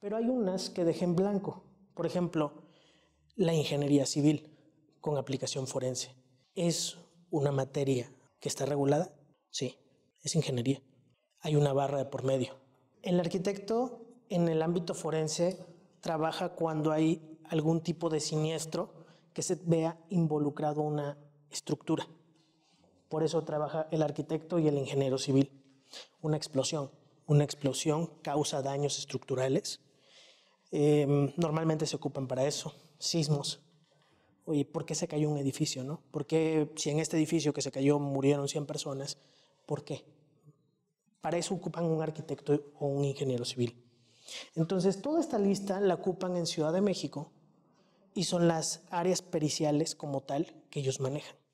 Pero hay unas que dejen blanco. Por ejemplo, la ingeniería civil con aplicación forense. ¿Es una materia que está regulada? Sí, es ingeniería. Hay una barra por medio. El arquitecto en el ámbito forense trabaja cuando hay algún tipo de siniestro que se vea involucrado una estructura. Por eso trabaja el arquitecto y el ingeniero civil. Una explosión. Una explosión causa daños estructurales Em, normalmente se ocupan para eso, sismos. Oye, ¿por qué se cayó un edificio? No? ¿Por qué si en este edificio que se cayó murieron 100 personas? ¿Por qué? Para eso ocupan un arquitecto o un ingeniero civil. Entonces, toda esta lista la ocupan en Ciudad de México y son las áreas periciales como tal que ellos manejan.